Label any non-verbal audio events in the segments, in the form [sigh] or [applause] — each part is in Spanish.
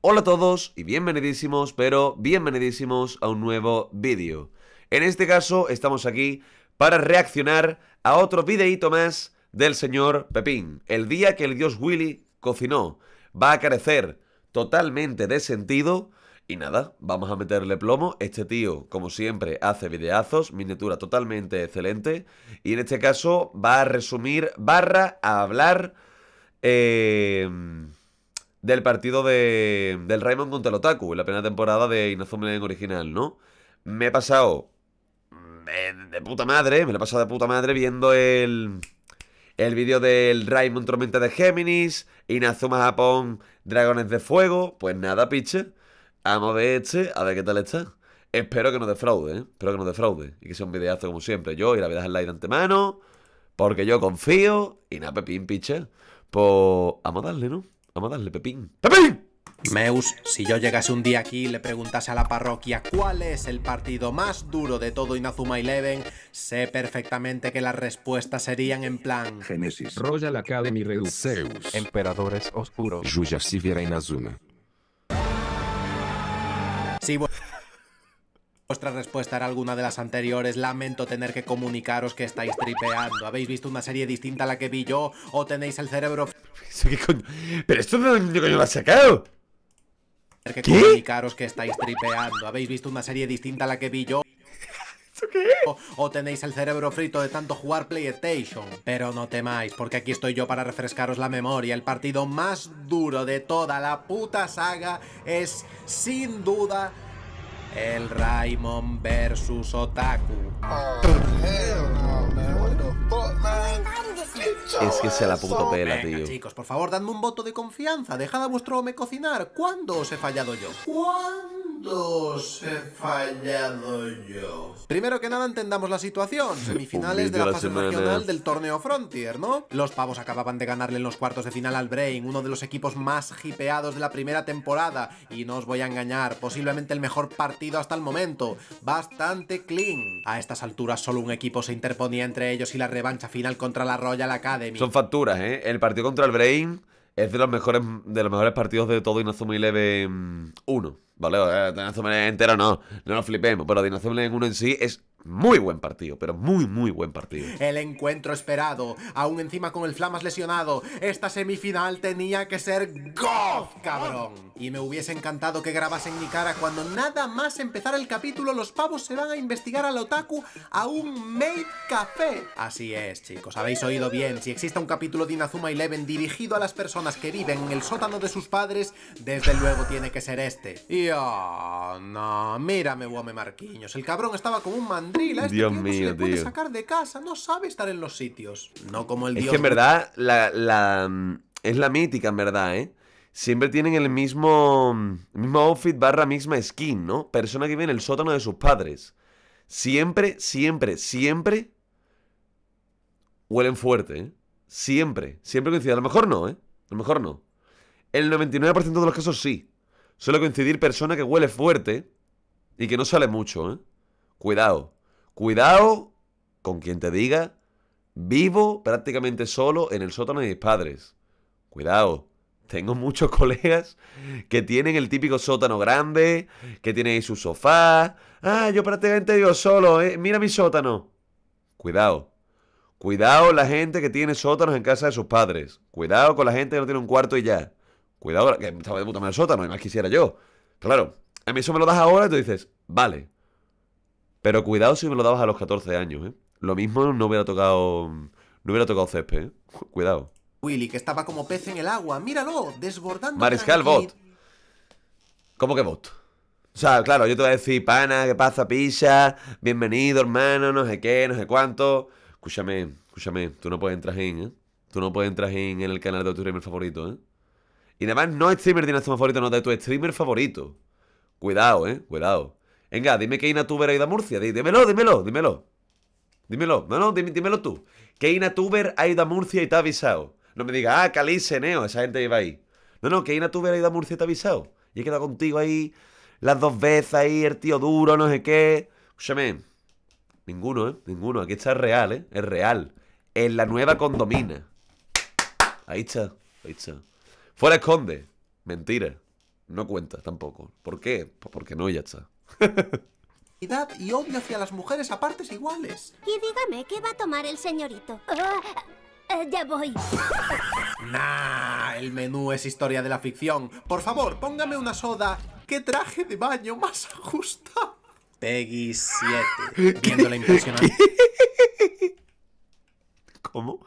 Hola a todos y bienvenidísimos, pero bienvenidísimos a un nuevo vídeo. En este caso estamos aquí para reaccionar a otro videíto más del señor Pepín. El día que el dios Willy cocinó va a carecer totalmente de sentido y nada, vamos a meterle plomo. Este tío, como siempre, hace videazos, miniatura totalmente excelente. Y en este caso va a resumir, barra, a hablar... Eh del partido de, del Raymond contra el Otaku, en la primera temporada de Inazuma en original, ¿no? Me he pasado mm, de, puta madre, me lo he pasado de puta madre viendo el, el vídeo del Raymond Tormenta de Géminis, Inazuma Japón, Dragones de Fuego. Pues nada, piche, amo de este, a ver qué tal está. Espero que no defraude, ¿eh? espero que no defraude y que sea un videazo como siempre. Yo y la vida es like de antemano, porque yo confío y nada, Pepín, piche. Pues amo a darle, ¿no? Vamos a darle Pepín. ¡Pepín! Meus, si yo llegase un día aquí y le preguntase a la parroquia cuál es el partido más duro de todo Inazuma Eleven, sé perfectamente que las respuestas serían en plan... Genesis. Royal Academy Redux. Zeus. Emperadores Oscuros. Yuya Inazuma. Sí, Vuestra respuesta era alguna de las anteriores, lamento tener que comunicaros que estáis tripeando. ¿Habéis visto una serie distinta a la que vi yo? ¿O tenéis el cerebro... ¿Pero esto no lo has sacado? que comunicaros que estáis tripeando. ¿Habéis visto una serie distinta a la que vi yo? qué? o, tenéis el cerebro frito de tanto jugar PlayStation. Pero no temáis, porque aquí estoy yo para refrescaros la memoria. El partido más duro de toda la puta saga es, sin duda, el Raimon versus Otaku. Es que se la puto pela, tío. Chicos, por favor, dadme un voto de confianza. Dejad a vuestro home cocinar. ¿Cuándo os he fallado yo? ¿Cuándo? ¿Cuántos he fallado yo? Primero que nada entendamos la situación. [laughs] Semifinales de la fase regional del torneo Frontier, ¿no? Los pavos acababan de ganarle en los cuartos de final al Brain, uno de los equipos más hipeados de la primera temporada. Y no os voy a engañar, posiblemente el mejor partido hasta el momento. Bastante clean. A estas alturas solo un equipo se interponía entre ellos y la revancha final contra la Royal Academy. Son facturas, ¿eh? El partido contra el Brain... Es de los mejores de los mejores partidos de todo Inazuma Eleven 1. Vale, eh, Dinosaur entero no, no lo flipemos, pero Dinazuma en 1 en sí es muy buen partido, pero muy, muy buen partido. El encuentro esperado, aún encima con el Flamas lesionado, esta semifinal tenía que ser GOF, cabrón. Y me hubiese encantado que grabasen mi cara cuando nada más empezar el capítulo los pavos se van a investigar al otaku a un made café. Así es, chicos, habéis oído bien. Si existe un capítulo de Inazuma Eleven dirigido a las personas que viven en el sótano de sus padres, desde luego tiene que ser este no, mírame, Guame Marquiños. El cabrón estaba como un mandril. este Dios tío no se le puede sacar de casa, no sabe estar en los sitios. No como el Dios. Es que en verdad, la, mm, es la mítica, en verdad, ¿eh? Siempre tienen el mismo, mm, mismo outfit barra misma skin, ¿no? Persona que vive en el sótano de sus padres. Siempre, siempre, siempre huelen fuerte, ¿eh? Siempre, siempre coinciden. A lo mejor no, ¿eh? A lo mejor no. El 99% de los casos sí. Suele coincidir persona que huele fuerte y que no sale mucho, ¿eh? Cuidado. Cuidado con quien te diga, vivo prácticamente solo en el sótano de mis padres. Cuidado. Tengo muchos [laughs] colegas que tienen el típico sótano grande, que tienen ahí su sofá. Ah, yo prácticamente vivo solo, ¿eh? mira mi sótano. Cuidado. Cuidado la gente que tiene sótanos en casa de sus padres. Cuidado con la gente que no tiene un cuarto y ya. Cuidado, que estaba de puta madre el sótano, y más quisiera yo. Claro, a mí eso me lo das ahora y tú dices, vale. Pero cuidado si me lo dabas a los 14 años, ¿eh? Lo mismo no hubiera tocado. No hubiera tocado césped, ¿eh? [laughs] Cuidado. Willy, que estaba como pez en el agua. Míralo, desbordando. Mariscal bot. ¿Cómo que bot? O sea, claro, yo te voy a decir, pana, ¿qué pasa, pisa? Bienvenido, hermano, no sé qué, no sé cuánto. Escúchame, escúchame, tú no puedes entrar en, ¿eh? Tú no puedes entrar en el canal de tu favorito, ¿eh? Y además no streamer tienes favorito, no, de tu streamer favorito. Cuidado, eh, cuidado. Venga, dime que Inatuber ha ido a Murcia. Dímelo, dímelo, dímelo. Dímelo, no, no, dímelo tú. Que Inatuber ha ido a Murcia y te ha avisado. No me digas, ah, Calice, Neo, esa gente iba ahí. No, no, que Inatuber ha ido a Murcia y te ha avisado. Y he quedado contigo ahí las dos veces ahí, el tío duro, no sé qué. Escúchame, ninguno, ¿eh? Ninguno. Aquí está el real, ¿eh? Es real. En la nueva condomina. Ahí está, ahí está. Fuera esconde. Mentira. No cuenta tampoco. ¿Por qué? Porque no, ya está. [laughs] y odio hacia las mujeres a partes iguales. Y dígame, ¿qué va a tomar el señorito? Ah, ah, ya voy. [laughs] nah, el menú es historia de la ficción. Por favor, póngame una soda. ¡Qué traje de baño más ajusta! Peggy 7. Viendo la ¿Cómo?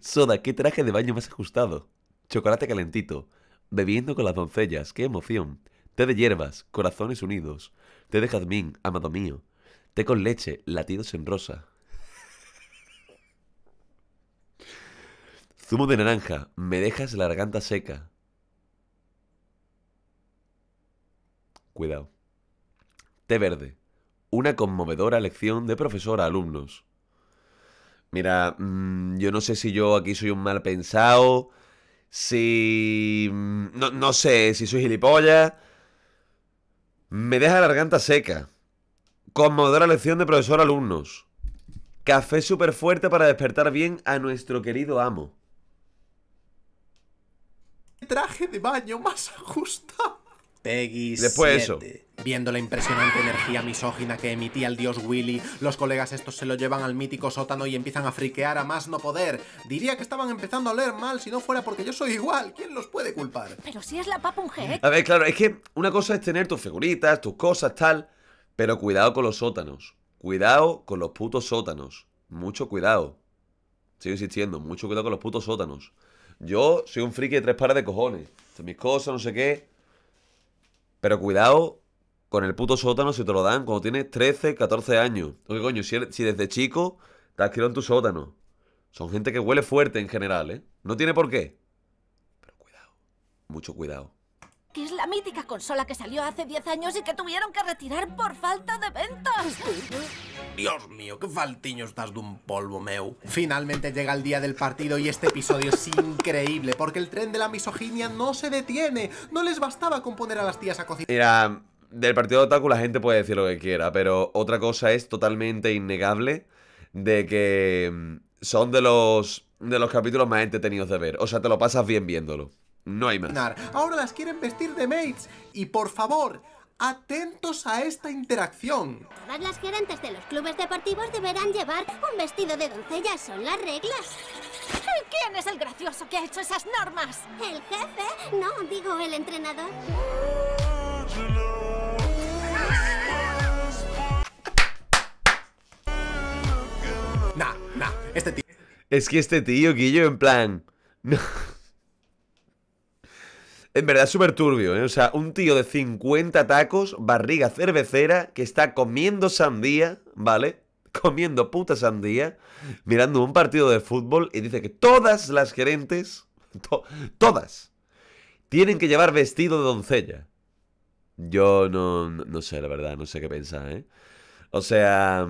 Soda, ¿qué traje de baño más ajustado? chocolate calentito, bebiendo con las doncellas, qué emoción, té de hierbas, corazones unidos, té de jazmín, amado mío, té con leche, latidos en rosa. Zumo de naranja, me dejas la garganta seca. Cuidado. Té verde, una conmovedora lección de profesor a alumnos. Mira, mm, yo no sé si yo aquí soy un mal pensado, si... Mm, no, sé, si soy gilipollas. Me deja la garganta seca. Conmovedora lección de profesor alumnos. Café súper fuerte para despertar bien a nuestro querido amo. Traje de baño más [laughs] ajusta. Peggy Después eso. Viendo la impresionante energía misógina que emitía el dios Willy, los colegas estos se lo llevan al mítico sótano y empiezan a friquear a más no poder. Diría que estaban empezando a leer mal si no fuera porque yo soy igual. ¿Quién los puede culpar? Pero si es la papa un A ver, claro, es que una cosa es tener tus figuritas, tus cosas, tal. Pero cuidado con los sótanos. Cuidado con los putos sótanos. Mucho cuidado. Sigo insistiendo, mucho cuidado con los putos sótanos. Yo soy un friki de tres pares de cojones. Mis cosas, no sé qué. Pero cuidado con el puto sótano si te lo dan cuando tienes 13, 14 años. Oye, coño, si, desde chico te has tu sótano. Son gente que huele fuerte en general, ¿eh? No tiene por qué. Pero cuidado, mucho cuidado. Que es la mítica consola que salió hace 10 años y que tuvieron que retirar por falta de ventas. Dios mío, qué faltiño estás de un polvo, meu. Finalmente llega el día del partido y este episodio es increíble porque el tren de la misoginia no se detiene. No les bastaba con poner a las tías a cocinar del partido de Otaku la gente puede decir lo que quiera, pero otra cosa es totalmente innegable de que mm, son de los, de los capítulos más entretenidos de ver. O sea, te lo pasas bien viéndolo. No hay más. Ahora las quieren vestir de mates. Y por favor, atentos a esta interacción. Todas las gerentes de los clubes deportivos deberán llevar un vestido de doncella, son las reglas. ¿Quién es el gracioso que ha hecho esas normas? El jefe, no, digo el entrenador. Este es que este tío, Guillo, en plan. En verdad, súper turbio, ¿eh? O sea, un tío de 50 tacos, barriga cervecera, que está comiendo sandía, ¿vale? Comiendo puta sandía, mirando un partido de fútbol y dice que todas las gerentes, todas, tienen que llevar vestido de doncella. Yo no, no, no sé, la verdad, no sé qué pensar, ¿eh? O sea,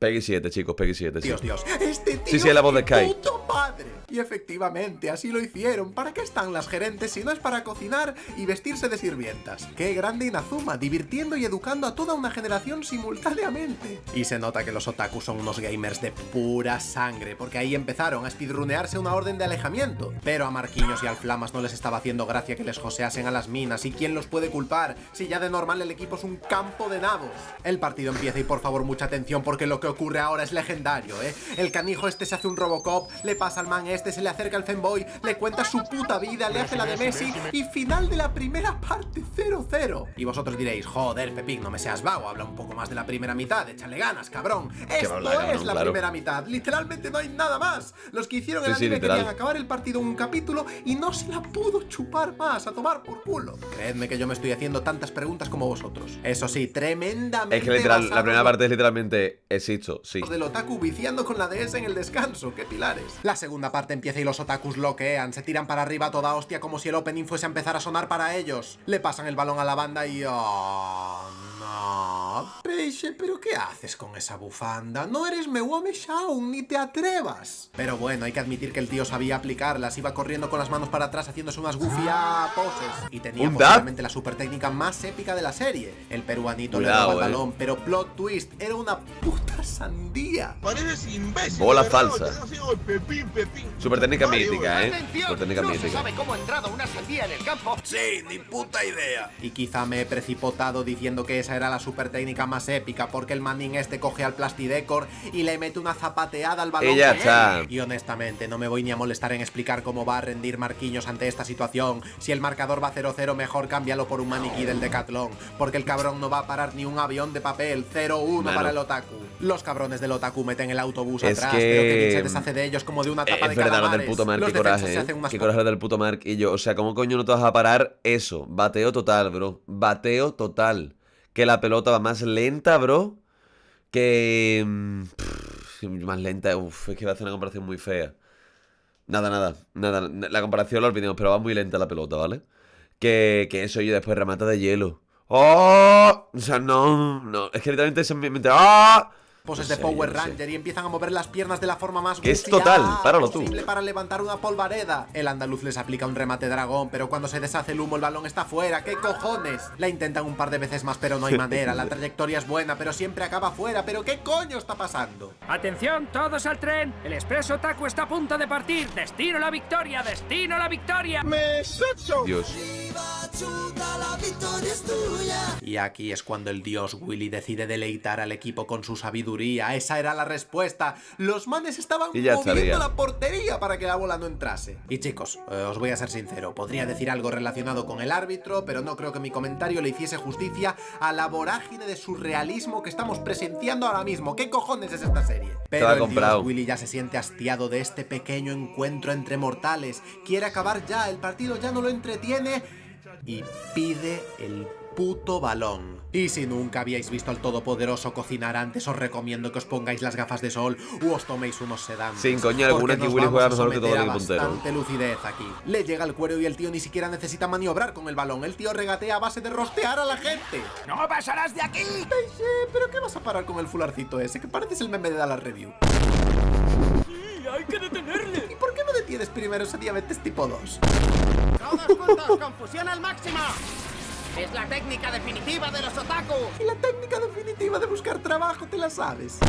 Peggy 7, chicos, Peggy 7. Dios, sí. Dios, este tío Sí, sí, es la voz de Sky padre. Y efectivamente, así lo hicieron. ¿Para qué están las gerentes si no es para cocinar y vestirse de sirvientas? ¡Qué grande Inazuma! Divirtiendo y educando a toda una generación simultáneamente. Y se nota que los otakus son unos gamers de pura sangre, porque ahí empezaron a speedrunearse una orden de alejamiento. Pero a Marquinhos y al Flamas no les estaba haciendo gracia que les joseasen a las minas, y quién los puede culpar si ya de normal el equipo es un campo de nabos. El partido empieza y por favor mucha atención porque lo que ocurre ahora es legendario, ¿eh? El canijo este se hace un Robocop, le pasa al man este? Se le acerca al fanboy, le cuenta su puta vida, le hace la de Messi y final de la primera parte 0-0. Y vosotros diréis, joder, Pepín, no me seas vago, habla un poco más de la primera mitad, échale ganas, cabrón. Esto es la primera mitad, literalmente no hay nada más. Los que hicieron el que anime querían acabar el partido un capítulo y no se la pudo chupar más, a tomar por culo. Creedme que yo me estoy haciendo tantas preguntas como vosotros. Eso sí, tremendamente. Es que literal, la primera parte es literalmente hecho, sí. Los del otaku viciando con la DS en el descanso, qué pilares. La segunda parte empieza y los otakus loquean, se tiran para arriba toda hostia como si el opening fuese a empezar a sonar para ellos. Le pasan el balón a la banda y... Oh, no pero ¿qué haces con esa bufanda? No eres mewame Shaun, ni te atrevas. Pero bueno, hay que admitir que el tío sabía aplicarlas, iba corriendo con las manos para atrás haciéndose unas gufia ah. poses. Y tenía posiblemente la super técnica más épica de la serie. El peruanito le daba eh. balón, pero plot twist, era una puta sandía. Pareces imbécil. Bola falsa. Super técnica mítica, eh. Super técnica mítica. sabe cómo ha entrado una sandía en el campo. Sí, ni puta idea. Y quizá me he precipitado diciendo que esa era la super técnica técnica más épica porque el manín este coge al plastidecor y le mete una zapateada al balón. Y, ¿Eh? está. y honestamente, no me voy ni a molestar en explicar cómo va a rendir marquillos ante esta situación. Si el marcador va 0-0, mejor cámbialo por un maniquí del Decathlon, porque el cabrón no va a parar ni un avión de papel. 0-1 para el Otaku. Los cabrones del Otaku meten el autobús atrás, que se mm, deshace de ellos como de una tapa es de verdad, lo del puto Mark, qué coraje, ¿eh? qué coraje del puto Mark y yo. O sea, ¿cómo coño no te vas a parar eso? Bateo total, bro. Bateo total que la pelota va más lenta, bro. Que... Mm, más lenta, uff, es que va a hacer una comparación muy fea. Nada, nada, nada, la comparación la olvidemos, pero va muy lenta la pelota, ¿vale? Que, que eso, y después remata de hielo. ¡Oh! O sea, no, no, es que literalmente se me... ¡Ah! de Power Ranger y empiezan a mover las piernas de la forma más que es total, páralo tú. para levantar una polvareda. El andaluz les aplica un remate dragón, pero cuando se deshace el humo el balón está fuera. ¿Qué cojones? La intentan un par de veces más, pero no hay madera. La trayectoria es buena, pero siempre acaba fuera. ¿Pero qué coño está pasando? Atención, todos al tren. El expreso Taco está a punto de partir. Destino la victoria, destino la victoria. Me Dios. Y aquí es cuando el dios Willy decide deleitar al equipo con su sabiduría. Esa era la respuesta. Los manes estaban moviendo la portería para que la bola no entrase. Y chicos, eh, os voy a ser sincero. Podría decir algo relacionado con el árbitro, pero no creo que mi comentario le hiciese justicia a la vorágine de surrealismo que estamos presenciando ahora mismo. ¿Qué cojones es esta serie? Pero el dios Willy ya se siente hastiado de este pequeño encuentro entre mortales. Quiere acabar ya, el partido ya no lo entretiene y pide el puto balón. Y si nunca habíais visto al Todopoderoso cocinar antes, os recomiendo que os pongáis las gafas de sol u os toméis unos sedantes. Sin coña alguna, que Willy juega mejor que todo el puntero. bastante lucidez aquí. Le llega el cuero y el tío ni siquiera necesita maniobrar con el balón. El tío regatea a base de rostear a la gente. ¡No pasarás de aquí! ¿Pero qué vas a parar con el fularcito ese? Que pareces el meme de la review. ¡Sí, hay que detenerle! tienes primero a diabetes tipo 2. ¡Todos juntos! ¡Confusión al máximo! ¡Es la técnica definitiva de los otakus! Y la técnica definitiva de buscar trabajo, te la sabes.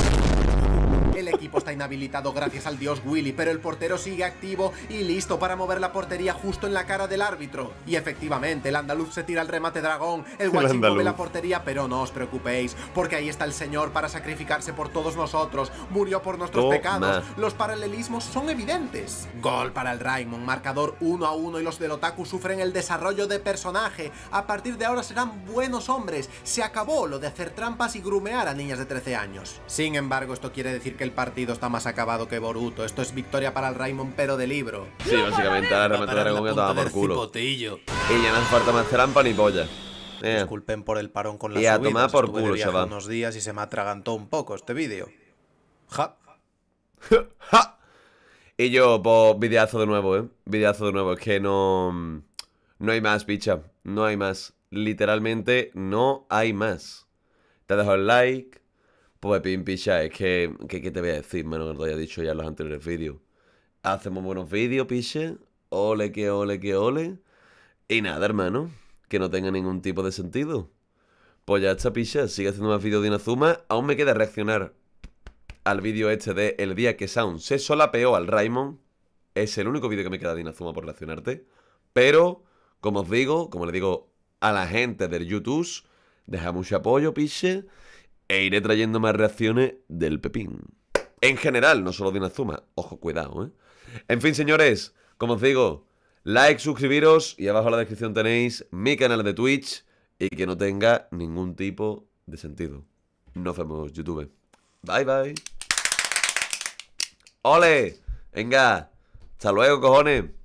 El equipo está inhabilitado gracias al dios Willy, pero el portero sigue activo y listo para mover la portería justo en la cara del árbitro. Y efectivamente, el andaluz se tira al remate dragón, el guachín mueve la portería, pero no os preocupéis, porque ahí está el señor para sacrificarse por todos nosotros. Murió por nuestros pecados. Los paralelismos son evidentes. Gol para el Raimon, marcador 1 a 1 y los del Otaku sufren el desarrollo de personaje. A partir de ahora serán buenos hombres. Se acabó lo de hacer trampas y grumear a niñas de 13 años. Sin embargo, esto quiere decir que que el partido está más acabado que Boruto. Esto es victoria para el Raimon, pero de libro. Sí, básicamente ahora realmente la que estaba por culo. Y ya no hace falta más trampa ni polla. Disculpen por el eh. parón con la y a tomar por culo, chaval. unos días y se me atragantó un poco este vídeo. Ja. [laughs] ja. Y yo, pues, videazo de nuevo, ¿eh? Videazo de nuevo. Es que no... No hay más, bicha. No hay más. Literalmente no hay más. Te dejo el like, pues Pim Picha, es que, ¿qué te voy a decir? Menos que lo haya dicho ya en los anteriores vídeos. Hacemos buenos vídeos, Piche. Ole, que ole, que ole. Y nada, hermano, que no tenga ningún tipo de sentido. Pues ya está, Picha, sigue haciendo más vídeos de Inazuma. Aún me queda reaccionar al vídeo este de El día que Sound se solapeó al Raymond. Es el único vídeo que me queda de Inazuma por reaccionarte. Pero, como os digo, como le digo a la gente del YouTube, deja mucho apoyo, piche e iré trayendo más reacciones del Pepín. En general, no solo de zuma. Ojo, cuidado, ¿eh? En fin, señores, como os digo, like, suscribiros y abajo en la descripción tenéis mi canal de Twitch y que no tenga ningún tipo de sentido. Nos vemos, YouTube. Bye, bye. ¡Ole! Venga, hasta luego, cojones.